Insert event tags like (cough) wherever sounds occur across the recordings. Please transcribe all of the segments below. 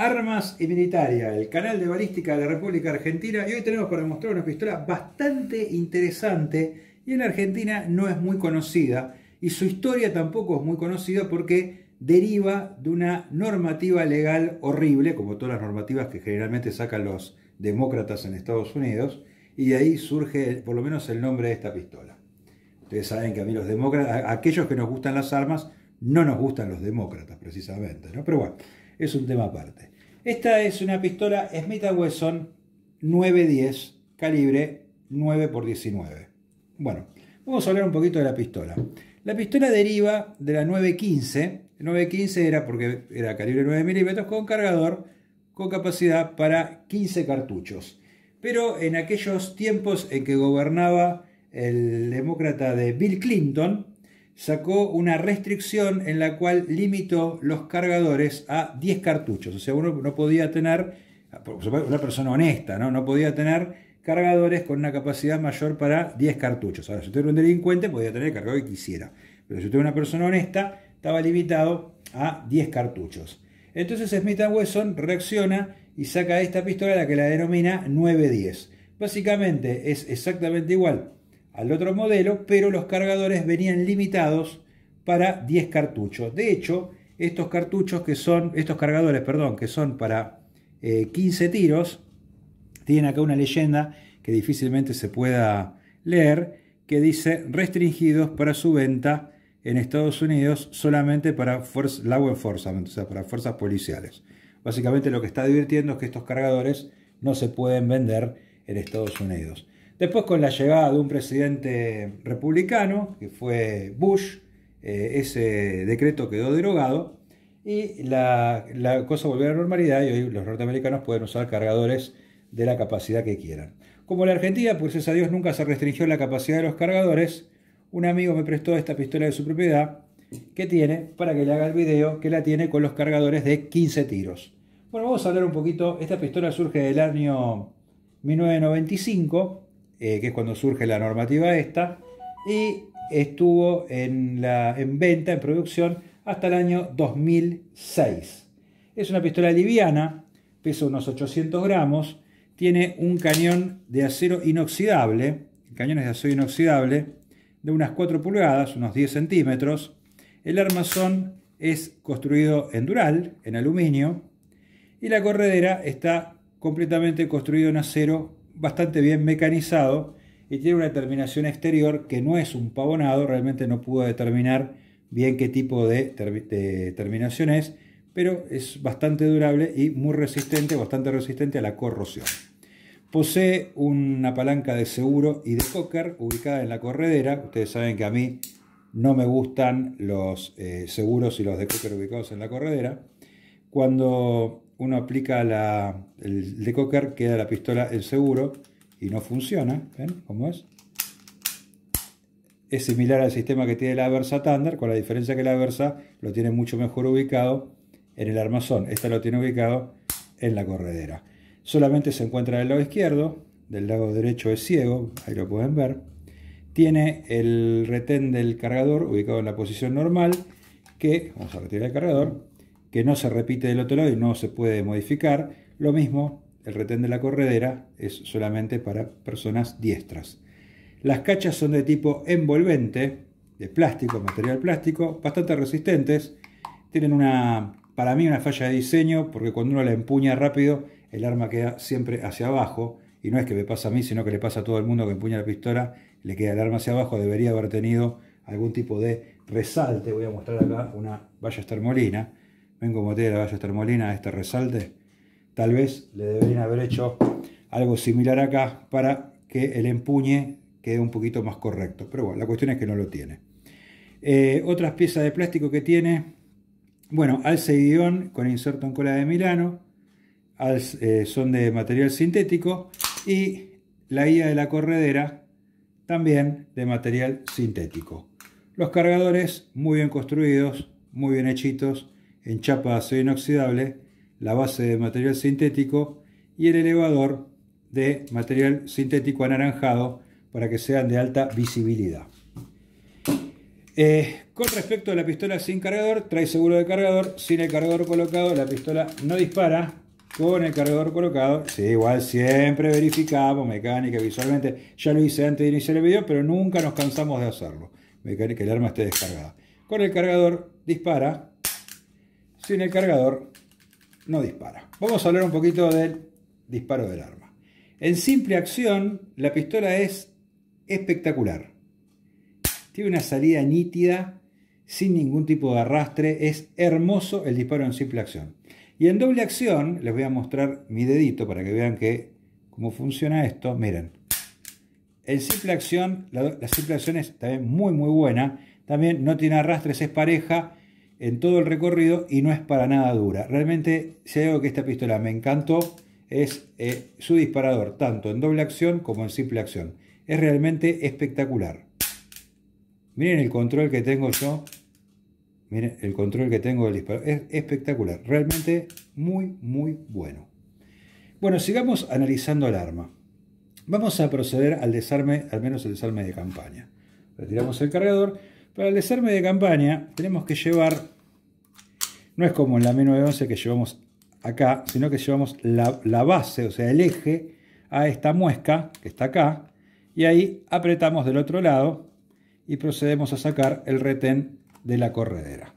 Armas y Militaria, el canal de balística de la República Argentina. Y hoy tenemos para demostrar una pistola bastante interesante y en Argentina no es muy conocida. Y su historia tampoco es muy conocida porque deriva de una normativa legal horrible, como todas las normativas que generalmente sacan los demócratas en Estados Unidos. Y de ahí surge por lo menos el nombre de esta pistola. Ustedes saben que a mí los demócratas, aquellos que nos gustan las armas, no nos gustan los demócratas precisamente. ¿no? Pero bueno es un tema aparte. Esta es una pistola Smith Wesson 910, calibre 9x19. Bueno, vamos a hablar un poquito de la pistola. La pistola deriva de la 915. 915 era porque era calibre 9 milímetros con cargador con capacidad para 15 cartuchos. Pero en aquellos tiempos en que gobernaba el demócrata de Bill Clinton, sacó una restricción en la cual limitó los cargadores a 10 cartuchos. O sea, uno no podía tener, una persona honesta, ¿no? no podía tener cargadores con una capacidad mayor para 10 cartuchos. Ahora, si usted era un delincuente, podía tener el cargador que quisiera. Pero si usted era una persona honesta, estaba limitado a 10 cartuchos. Entonces Smith Wesson reacciona y saca esta pistola, la que la denomina 910. Básicamente es exactamente igual al otro modelo, pero los cargadores venían limitados para 10 cartuchos. De hecho, estos cartuchos que son, estos cargadores, perdón, que son para eh, 15 tiros, tienen acá una leyenda que difícilmente se pueda leer, que dice restringidos para su venta en Estados Unidos solamente para law enforcement, o sea, para fuerzas policiales. Básicamente lo que está divirtiendo es que estos cargadores no se pueden vender en Estados Unidos. Después con la llegada de un presidente republicano, que fue Bush, eh, ese decreto quedó derogado y la, cosa volvió a la normalidad y hoy los norteamericanos pueden usar cargadores de la capacidad que quieran. Como la Argentina, por es a Dios, nunca se restringió la capacidad de los cargadores, un amigo me prestó esta pistola de su propiedad que tiene para que le haga el video que la tiene con los cargadores de 15 tiros. Bueno, vamos a hablar un poquito, esta pistola surge del año 1995 eh, que es cuando surge la normativa esta, y estuvo en, la, en venta, en producción, hasta el año 2006. Es una pistola liviana, pesa unos 800 gramos, tiene un cañón de acero inoxidable, cañones de acero inoxidable, de unas 4 pulgadas, unos 10 centímetros. El armazón es construido en dural, en aluminio, y la corredera está completamente construida en acero bastante bien mecanizado y tiene una terminación exterior que no es un pavonado, realmente no pude determinar bien qué tipo de, terminación es, pero es bastante durable y muy resistente, bastante resistente a la corrosión. Posee una palanca de seguro y de cocker ubicada en la corredera. Ustedes saben que a mí no me gustan los eh, seguros y los de cocker ubicados en la corredera. Cuando uno aplica la, el decocker, queda la pistola en seguro y no funciona. ¿Ven cómo es? Es similar al sistema que tiene la Versa Thunder, con la diferencia que la Versa lo tiene mucho mejor ubicado en el armazón. Esta lo tiene ubicado en la corredera. Solamente se encuentra del lado izquierdo, del lado derecho es ciego, ahí lo pueden ver. Tiene el retén del cargador ubicado en la posición normal, que, vamos a retirar el cargador, que no se repite del otro lado y no se puede modificar. Lo mismo, el retén de la corredera es solamente para personas diestras. Las cachas son de tipo envolvente, de plástico, material plástico, bastante resistentes. Tienen una, para mí, una falla de diseño, porque cuando uno la empuña rápido, el arma queda siempre hacia abajo. Y no es que me pasa a mí, sino que le pasa a todo el mundo que empuña la pistola, le queda el arma hacia abajo. Debería haber tenido algún tipo de resalte. Voy a mostrar acá una valla estermolina vengo como de la Ballester Molina, este resalte. Tal vez le deberían haber hecho algo similar acá para que el empuñe quede un poquito más correcto. Pero bueno, la cuestión es que no lo tiene. Eh, otras piezas de plástico que tiene, bueno, alce y guión con inserto en cola de Milano, eh, son de material sintético y la guía de la corredera también de material sintético. Los cargadores muy bien construidos, muy bien hechitos, en chapa de acero inoxidable, la base de material sintético y el elevador de material sintético anaranjado para que sean de alta visibilidad. Eh, con respecto a la pistola sin cargador, trae seguro de cargador, sin el cargador colocado la pistola no dispara, con el cargador colocado, sí, igual siempre verificamos mecánica visualmente, ya lo hice antes de iniciar el video, pero nunca nos cansamos de hacerlo, Mecánica, el arma esté descargada. Con el cargador dispara, sin el cargador no dispara. Vamos a hablar un poquito del disparo del arma. En simple acción, la pistola es espectacular. Tiene una salida nítida, sin ningún tipo de arrastre. Es hermoso el disparo en simple acción. Y en doble acción, les voy a mostrar mi dedito para que vean que, cómo funciona esto. Miren, en simple acción, la, la simple acción es también muy muy buena. También no tiene arrastres, es pareja en todo el recorrido y no es para nada dura. Realmente, si hay algo que esta pistola me encantó, es eh, su disparador, tanto en doble acción como en simple acción. Es realmente espectacular. Miren el control que tengo yo. Miren el control que tengo del disparo. Es espectacular. Realmente muy, muy bueno. Bueno, sigamos analizando el arma. Vamos a proceder al desarme, al menos el desarme de campaña. Retiramos el cargador. Para el desarme de campaña tenemos que llevar, no es como en la M911 que llevamos acá, sino que llevamos la, la base, o sea, el eje a esta muesca que está acá, y ahí apretamos del otro lado y procedemos a sacar el retén de la corredera.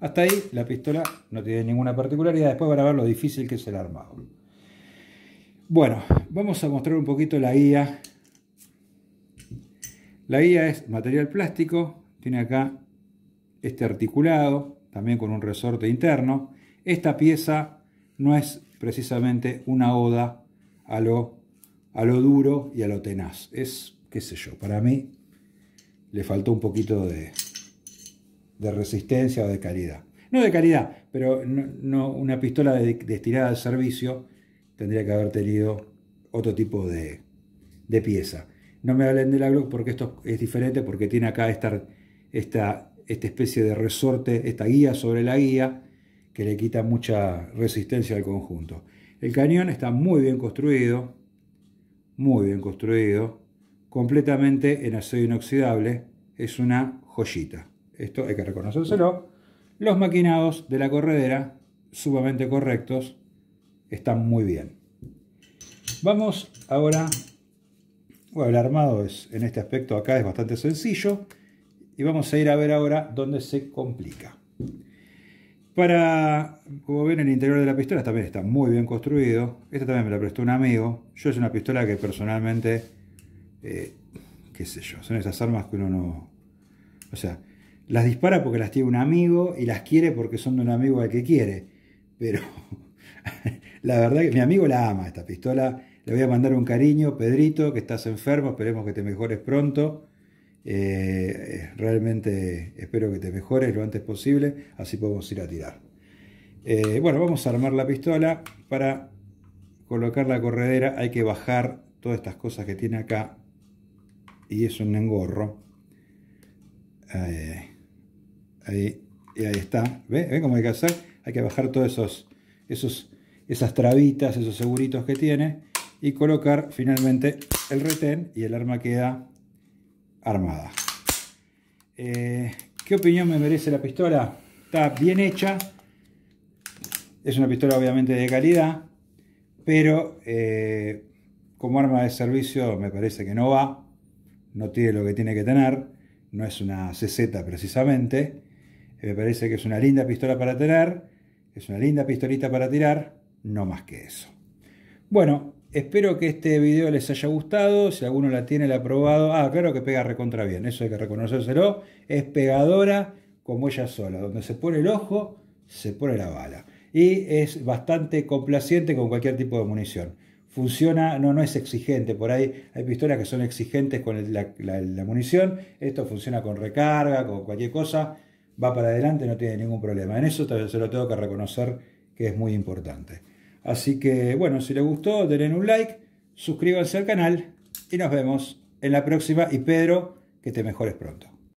Hasta ahí la pistola no tiene ninguna particularidad, después van a ver lo difícil que es el armado. Bueno, vamos a mostrar un poquito la guía. La guía es material plástico, tiene acá este articulado, también con un resorte interno. Esta pieza no es precisamente una oda a lo, a lo duro y a lo tenaz. Es, qué sé yo, para mí le faltó un poquito de, de resistencia o de calidad. No de calidad, pero no, una pistola destinada al servicio tendría que haber tenido otro tipo de, pieza. No me hablen de la Glock porque esto es diferente, porque tiene acá esta, esta, especie de resorte, esta guía sobre la guía, que le quita mucha resistencia al conjunto. El cañón está muy bien construido, muy bien construido, completamente en acero inoxidable, es una joyita. Esto hay que reconocérselo. Los maquinados de la corredera, sumamente correctos, están muy bien. Vamos ahora, el armado en este aspecto acá es bastante sencillo y vamos a ir a ver ahora dónde se complica. Para, como ven, el interior de la pistola también está muy bien construido. Esta también me la prestó un amigo. Yo es una pistola que personalmente, eh, qué sé yo, son esas armas que uno no... O sea, las dispara porque las tiene un amigo y las quiere porque son de un amigo al que quiere. Pero (laughs) la verdad que mi amigo la ama, esta pistola. Le voy a mandar un cariño, Pedrito, que estás enfermo, esperemos que te mejores pronto. Eh, realmente espero que te mejores lo antes posible, así podemos ir a tirar. Eh, bueno, vamos a armar la pistola. Para colocar la corredera hay que bajar todas estas cosas que tiene acá. Y es un engorro. ahí, y ahí está. ¿Ve? cómo hay que hacer? Hay que bajar todas esas trabitas, esos seguritos que tiene. Y colocar finalmente el retén y el arma queda armada. Eh, ¿Qué opinión me merece la pistola? Está bien hecha. Es una pistola obviamente de calidad. Pero eh, como arma de servicio me parece que no va. No tiene lo que tiene que tener. No es una CZ precisamente. Eh, me parece que es una linda pistola para tener. Es una linda pistolita para tirar. No más que eso. Bueno, Espero que este video les haya gustado. Si alguno la tiene, la ha probado. Ah, claro que pega recontra bien. Eso hay que reconocérselo. Es pegadora como ella sola. Donde se pone el ojo, se pone la bala. Y es bastante complaciente con cualquier tipo de munición. Funciona, no, no es exigente. Por ahí hay pistolas que son exigentes con la, munición. Esto funciona con recarga, con cualquier cosa. Va para adelante, no tiene ningún problema. En eso se lo tengo que reconocer que es muy importante. Así que bueno, si les gustó, denle un like, suscríbanse al canal y nos vemos en la próxima. Y Pedro, que te mejores pronto.